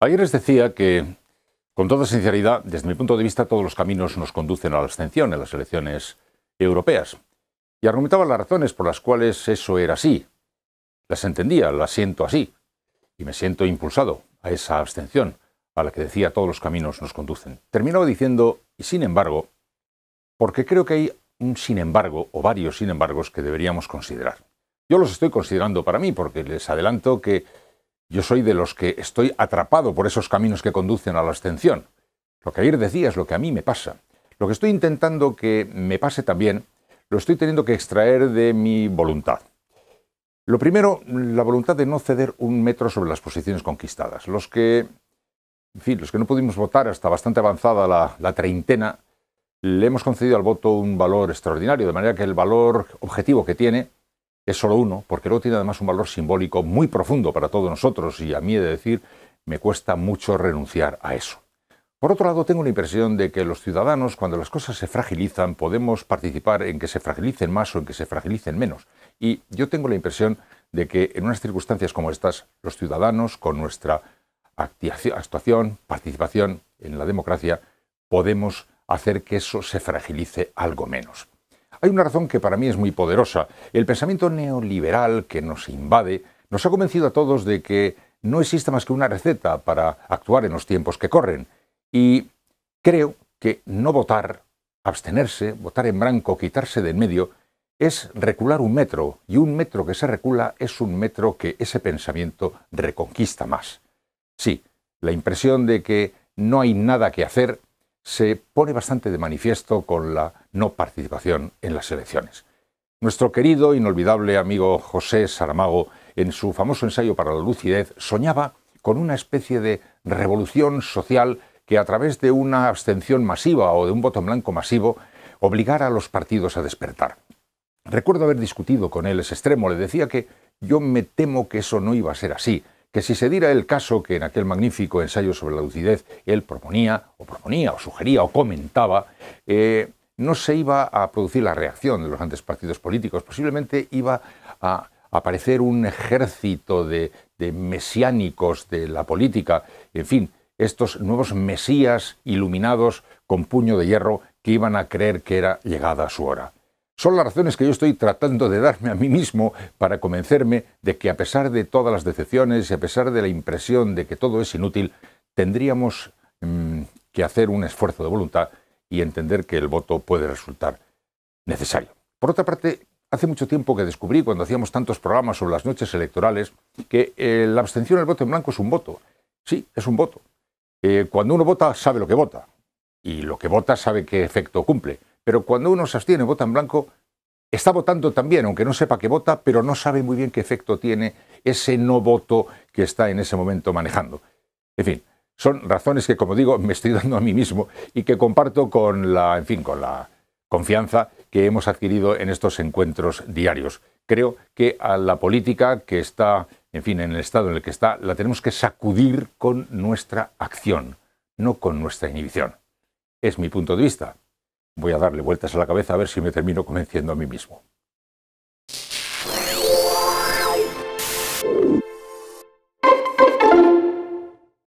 Ayer les decía que, con toda sinceridad, desde mi punto de vista, todos los caminos nos conducen a la abstención en las elecciones europeas. Y argumentaba las razones por las cuales eso era así. Las entendía, las siento así. Y me siento impulsado a esa abstención a la que decía todos los caminos nos conducen. Terminaba diciendo, y sin embargo, porque creo que hay un sin embargo o varios sin embargos que deberíamos considerar. Yo los estoy considerando para mí porque les adelanto que yo soy de los que estoy atrapado por esos caminos que conducen a la abstención. Lo que ayer decía es lo que a mí me pasa. Lo que estoy intentando que me pase también, lo estoy teniendo que extraer de mi voluntad. Lo primero, la voluntad de no ceder un metro sobre las posiciones conquistadas. Los que, en los que no pudimos votar hasta bastante avanzada la treintena, le hemos concedido al voto un valor extraordinario, de manera que el valor objetivo que tiene es solo uno, porque luego tiene además un valor simbólico muy profundo para todos nosotros y a mí he de decir, me cuesta mucho renunciar a eso. Por otro lado, tengo la impresión de que los ciudadanos, cuando las cosas se fragilizan, podemos participar en que se fragilicen más o en que se fragilicen menos. Y yo tengo la impresión de que en unas circunstancias como estas, los ciudadanos, con nuestra actuación, participación en la democracia, podemos hacer que eso se fragilice algo menos. Hay una razón que para mí es muy poderosa. El pensamiento neoliberal que nos invade nos ha convencido a todos de que no existe más que una receta para actuar en los tiempos que corren. Y creo que no votar, abstenerse, votar en blanco, quitarse de en medio, es recular un metro, y un metro que se recula es un metro que ese pensamiento reconquista más. Sí, la impresión de que no hay nada que hacer se pone bastante de manifiesto con la no participación en las elecciones. Nuestro querido, inolvidable amigo José Saramago, en su famoso ensayo para la lucidez, soñaba con una especie de revolución social que a través de una abstención masiva o de un voto en blanco masivo obligara a los partidos a despertar. Recuerdo haber discutido con él ese extremo, le decía que yo me temo que eso no iba a ser así, que si se diera el caso que en aquel magnífico ensayo sobre la lucidez él proponía, o proponía, o sugería, o comentaba, eh, no se iba a producir la reacción de los grandes partidos políticos, posiblemente iba a aparecer un ejército de mesiánicos de la política, en fin, estos nuevos mesías iluminados con puño de hierro que iban a creer que era llegada su hora. Son las razones que yo estoy tratando de darme a mí mismo para convencerme de que a pesar de todas las decepciones y a pesar de la impresión de que todo es inútil, tendríamos mm, que hacer un esfuerzo de voluntad y entender que el voto puede resultar necesario. Por otra parte, hace mucho tiempo que descubrí, cuando hacíamos tantos programas sobre las noches electorales, que eh, la abstención al voto en blanco es un voto. Sí, es un voto. Eh, cuando uno vota, sabe lo que vota. Y lo que vota sabe qué efecto cumple. Pero cuando uno se abstiene, vota en blanco, está votando también, aunque no sepa que vota, pero no sabe muy bien qué efecto tiene ese no voto que está en ese momento manejando. En fin, son razones que, como digo, me estoy dando a mí mismo y que comparto con la, en fin, con la confianza que hemos adquirido en estos encuentros diarios. Creo que a la política que está, en fin, en el estado en el que está, la tenemos que sacudir con nuestra acción, no con nuestra inhibición. Es mi punto de vista, voy a darle vueltas a la cabeza a ver si me termino convenciendo a mí mismo.